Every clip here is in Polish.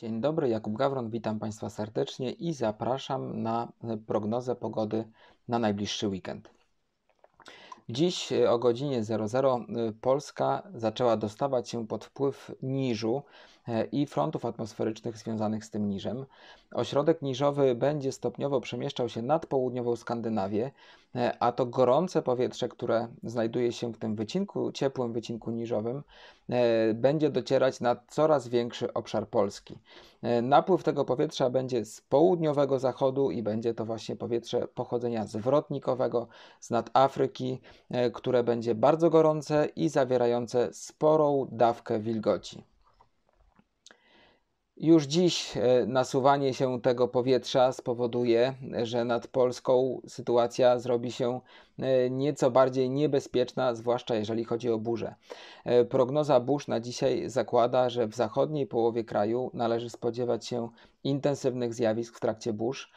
Dzień dobry, Jakub Gawron, witam Państwa serdecznie i zapraszam na e, prognozę pogody na najbliższy weekend. Dziś e, o godzinie 00 e, Polska zaczęła dostawać się pod wpływ niżu i frontów atmosferycznych związanych z tym niżem. Ośrodek niżowy będzie stopniowo przemieszczał się nad południową Skandynawię, E, a to gorące powietrze, które znajduje się w tym wycinku, ciepłym wycinku niżowym, e, będzie docierać na coraz większy obszar Polski. E, napływ tego powietrza będzie z południowego zachodu i będzie to właśnie powietrze pochodzenia zwrotnikowego z nad Afryki, które będzie bardzo gorące i zawierające sporą dawkę wilgoci. Już dziś e, nasuwanie się tego powietrza spowoduje, że nad Polską sytuacja zrobi się e, nieco bardziej niebezpieczna, zwłaszcza jeżeli chodzi o burze. E, prognoza burz na dzisiaj zakłada, że w zachodniej połowie kraju należy spodziewać się intensywnych zjawisk w trakcie burz.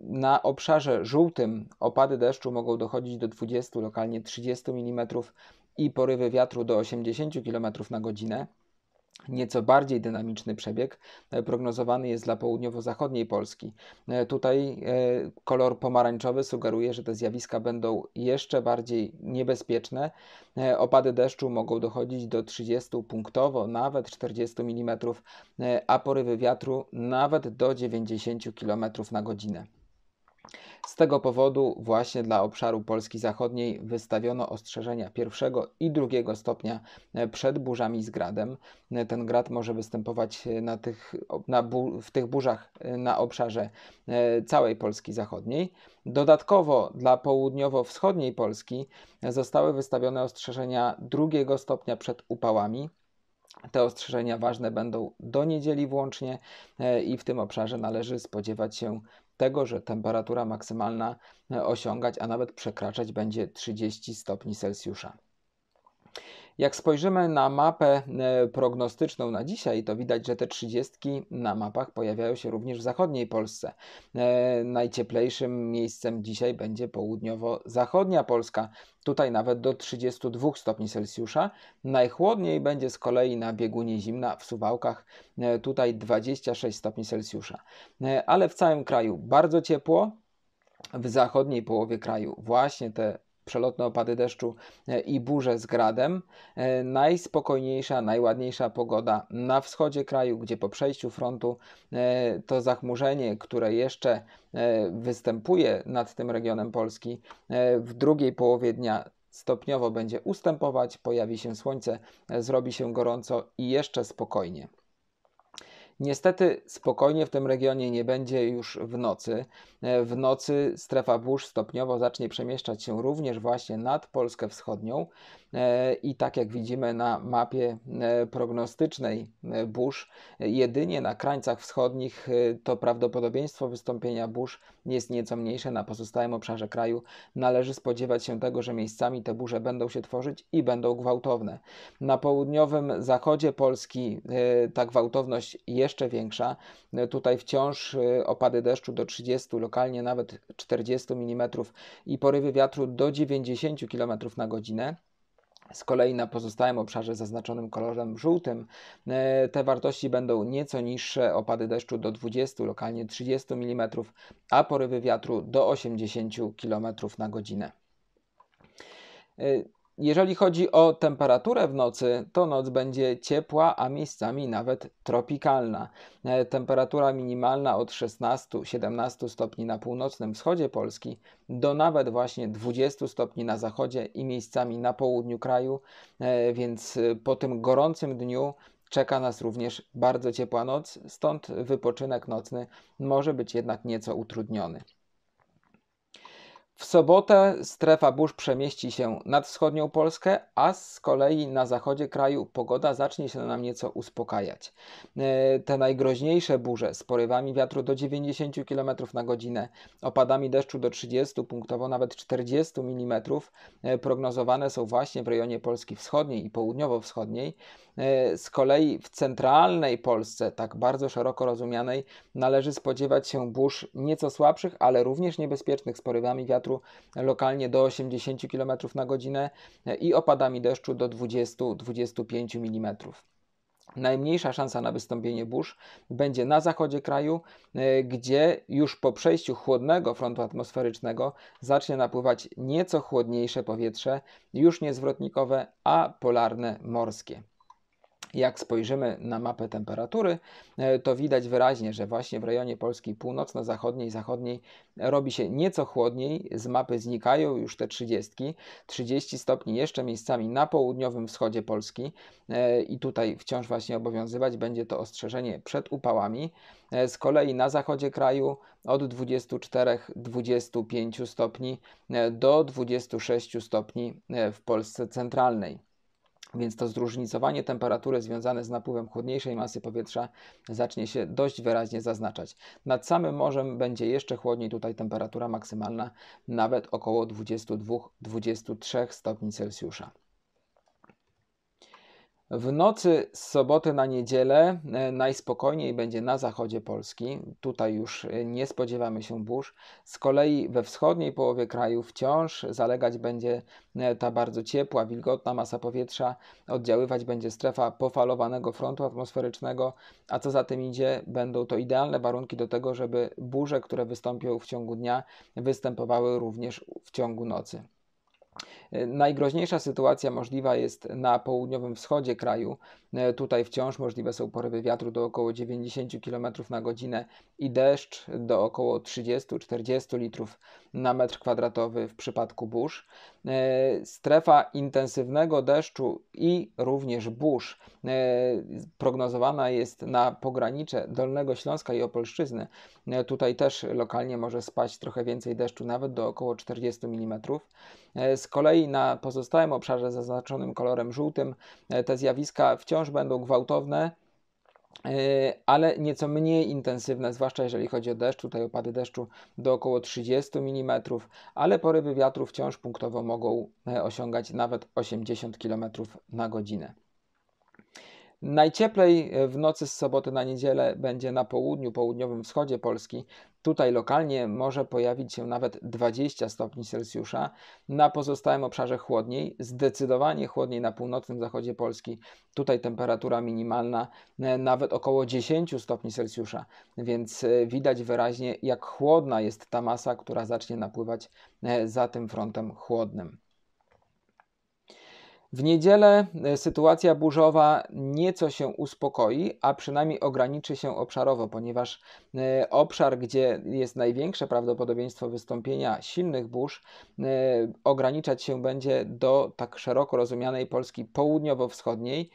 Na obszarze żółtym opady deszczu mogą dochodzić do 20, lokalnie 30 mm i porywy wiatru do 80 km na godzinę. Nieco bardziej dynamiczny przebieg e, prognozowany jest dla południowo-zachodniej Polski. E, tutaj e, kolor pomarańczowy sugeruje, że te zjawiska będą jeszcze bardziej niebezpieczne. Opady deszczu mogą dochodzić do 30 punktowo, nawet 40 mm, a porywy wiatru nawet do 90 km na godzinę. Z tego powodu właśnie dla obszaru Polski Zachodniej wystawiono ostrzeżenia pierwszego i drugiego stopnia e, przed burzami z gradem. E, ten grad może występować e, na tych, na bu, w tych burzach na obszarze całej Polski Zachodniej. Dodatkowo dla południowo-wschodniej Polski zostały wystawione ostrzeżenia drugiego stopnia przed upałami. Te ostrzeżenia ważne będą do niedzieli włącznie i w tym obszarze należy spodziewać się tego, że temperatura maksymalna osiągać, a nawet przekraczać będzie 30 stopni Celsjusza. Jak spojrzymy na mapę e, prognostyczną na dzisiaj, to widać, że te 30 na mapach pojawiają się również w zachodniej Polsce. E, najcieplejszym miejscem dzisiaj będzie południowo-zachodnia Polska, tutaj nawet do 32 stopni Celsjusza. Najchłodniej będzie z kolei na biegunie zimna w Suwałkach, e, tutaj 26 stopni Celsjusza. Ale w całym kraju bardzo ciepło, w zachodniej połowie kraju właśnie te przelotne opady deszczu e, i burze z gradem. E, najspokojniejsza, najładniejsza pogoda na wschodzie kraju, gdzie po przejściu frontu e, to zachmurzenie, które jeszcze występuje nad tym regionem Polski, w drugiej połowie dnia stopniowo będzie ustępować, pojawi się słońce, zrobi się gorąco i jeszcze spokojnie. Niestety spokojnie w tym regionie nie będzie już w nocy. E, w nocy strefa burz stopniowo zacznie przemieszczać się również właśnie nad Polskę Wschodnią e, i tak jak widzimy na mapie e, prognostycznej burz, jedynie na krańcach wschodnich to prawdopodobieństwo wystąpienia burz jest nieco mniejsze. Na pozostałym obszarze kraju należy spodziewać się tego, że miejscami te burze będą się tworzyć i będą gwałtowne. Na południowym zachodzie Polski ta gwałtowność jeszcze jeszcze większa. E, tutaj wciąż e, opady deszczu do 30, lokalnie nawet 40 mm i porywy wiatru do 90 km na godzinę. Z kolei na pozostałym obszarze zaznaczonym kolorem żółtym e, te wartości będą nieco niższe, opady deszczu do 20, lokalnie 30 mm, a porywy wiatru do 80 km na godzinę. Jeżeli chodzi o temperaturę w nocy, to noc będzie ciepła, a miejscami nawet tropikalna. E, temperatura minimalna od 16-17 stopni na północnym wschodzie Polski do nawet właśnie 20 stopni na zachodzie i miejscami na południu kraju, e, więc e, po tym gorącym dniu czeka nas również bardzo ciepła noc, stąd wypoczynek nocny może być jednak nieco utrudniony. W sobotę strefa burz przemieści się nad wschodnią Polskę, a z kolei na zachodzie kraju pogoda zacznie się nam nieco uspokajać. E, te najgroźniejsze burze z porywami wiatru do 90 km na godzinę, opadami deszczu do 30, punktowo nawet 40 mm e, prognozowane są właśnie w rejonie Polski Wschodniej i Południowo-Wschodniej. E, z kolei w centralnej Polsce, tak bardzo szeroko rozumianej, należy spodziewać się burz nieco słabszych, ale również niebezpiecznych z porywami wiatru lokalnie do 80 km na godzinę i opadami deszczu do 20-25 mm. Najmniejsza szansa na wystąpienie burz będzie na zachodzie kraju, e, gdzie już po przejściu chłodnego frontu atmosferycznego zacznie napływać nieco chłodniejsze powietrze, już nie zwrotnikowe, a polarne morskie. Jak spojrzymy na mapę temperatury, e, to widać wyraźnie, że właśnie w rejonie Polski północno-zachodniej, zachodniej robi się nieco chłodniej, z mapy znikają już te 30, 30 stopni jeszcze miejscami na południowym wschodzie Polski e, i tutaj wciąż właśnie obowiązywać będzie to ostrzeżenie przed upałami. E, z kolei na zachodzie kraju od 24-25 stopni do 26 stopni w Polsce centralnej. Więc to zróżnicowanie temperatury związane z napływem chłodniejszej masy powietrza zacznie się dość wyraźnie zaznaczać. Nad samym morzem będzie jeszcze chłodniej, tutaj temperatura maksymalna nawet około 22-23 stopni Celsjusza. W nocy z soboty na niedzielę e, najspokojniej będzie na zachodzie Polski. Tutaj już e, nie spodziewamy się burz. Z kolei we wschodniej połowie kraju wciąż zalegać będzie e, ta bardzo ciepła, wilgotna masa powietrza. Oddziaływać będzie strefa pofalowanego frontu atmosferycznego, a co za tym idzie, będą to idealne warunki do tego, żeby burze, które wystąpią w ciągu dnia, występowały również w ciągu nocy. E, najgroźniejsza sytuacja możliwa jest na południowym wschodzie kraju. E, tutaj wciąż możliwe są porywy wiatru do około 90 km na godzinę i deszcz do około 30-40 litrów na metr kwadratowy w przypadku burz. E, strefa intensywnego deszczu i również burz e, prognozowana jest na pogranicze Dolnego Śląska i Opolszczyzny. E, tutaj też lokalnie może spaść trochę więcej deszczu, nawet do około 40 mm. Z kolei na pozostałym obszarze zaznaczonym kolorem żółtym te zjawiska wciąż będą gwałtowne, E, ale nieco mniej intensywne, zwłaszcza jeżeli chodzi o deszcz, tutaj opady deszczu do około 30 mm, ale porywy wiatru wciąż punktowo mogą e, osiągać nawet 80 km na godzinę. Najcieplej e, w nocy z soboty na niedzielę będzie na południu, południowym wschodzie Polski. Tutaj lokalnie może pojawić się nawet 20 stopni Celsjusza. Na pozostałym obszarze chłodniej, zdecydowanie chłodniej na północnym zachodzie Polski. Tutaj temperatura minimalna e, nawet około 10 stopni Celsjusza, więc e, widać wyraźnie, jak chłodna jest ta masa, która zacznie napływać za tym frontem chłodnym. W niedzielę e, sytuacja burzowa nieco się uspokoi, a przynajmniej ograniczy się obszarowo, ponieważ e, obszar, gdzie jest największe prawdopodobieństwo wystąpienia silnych burz, e, ograniczać się będzie do tak szeroko rozumianej Polski południowo-wschodniej.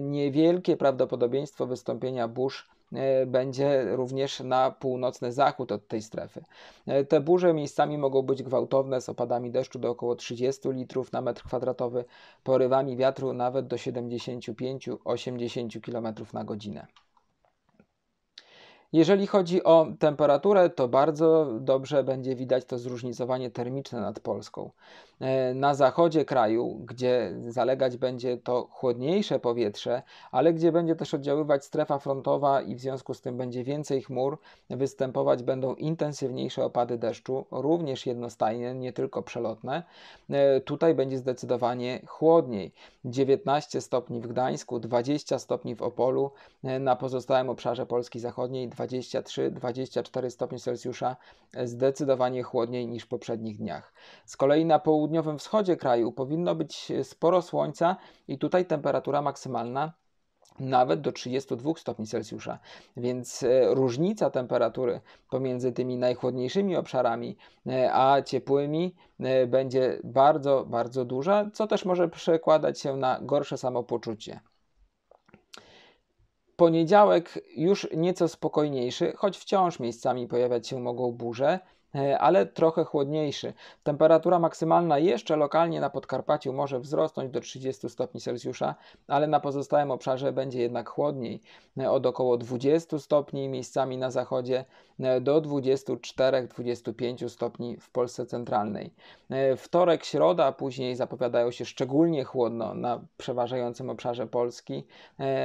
Niewielkie prawdopodobieństwo wystąpienia burz E, będzie również na północny zachód od tej strefy. E, te burze miejscami mogą być gwałtowne z opadami deszczu do około 30 litrów na metr kwadratowy, porywami wiatru nawet do 75-80 km na godzinę. Jeżeli chodzi o temperaturę, to bardzo dobrze będzie widać to zróżnicowanie termiczne nad Polską. E, na zachodzie kraju, gdzie zalegać będzie to chłodniejsze powietrze, ale gdzie będzie też oddziaływać strefa frontowa i w związku z tym będzie więcej chmur, występować będą intensywniejsze opady deszczu, również jednostajne, nie tylko przelotne. E, tutaj będzie zdecydowanie chłodniej. 19 stopni w Gdańsku, 20 stopni w Opolu, e, na pozostałym obszarze Polski Zachodniej 23-24 stopnie Celsjusza, zdecydowanie chłodniej niż w poprzednich dniach. Z kolei na południowym wschodzie kraju powinno być sporo słońca i tutaj temperatura maksymalna nawet do 32 stopni Celsjusza. Więc e, różnica temperatury pomiędzy tymi najchłodniejszymi obszarami e, a ciepłymi e, będzie bardzo, bardzo duża, co też może przekładać się na gorsze samopoczucie. Poniedziałek już nieco spokojniejszy, choć wciąż miejscami pojawiać się mogą burze. E, ale trochę chłodniejszy. Temperatura maksymalna jeszcze lokalnie na Podkarpaciu może wzrosnąć do 30 stopni Celsjusza, ale na pozostałym obszarze będzie jednak chłodniej, e, od około 20 stopni miejscami na zachodzie e, do 24-25 stopni w Polsce centralnej. Wtorek, środa później zapowiadają się szczególnie chłodno na przeważającym obszarze Polski,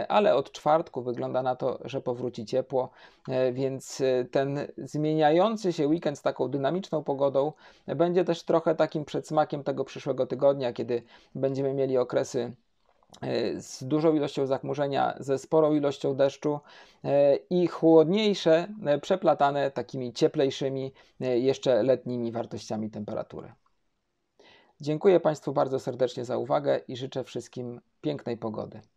ale od czwartku wygląda na to, że powróci ciepło, więc ten zmieniający się weekend z taką taką dynamiczną pogodą, będzie też trochę takim przedsmakiem tego przyszłego tygodnia, kiedy będziemy mieli okresy e, z dużą ilością zachmurzenia, ze sporą ilością deszczu e, i chłodniejsze, e, przeplatane takimi cieplejszymi, jeszcze letnimi wartościami temperatury. Dziękuję Państwu bardzo serdecznie za uwagę i życzę wszystkim pięknej pogody.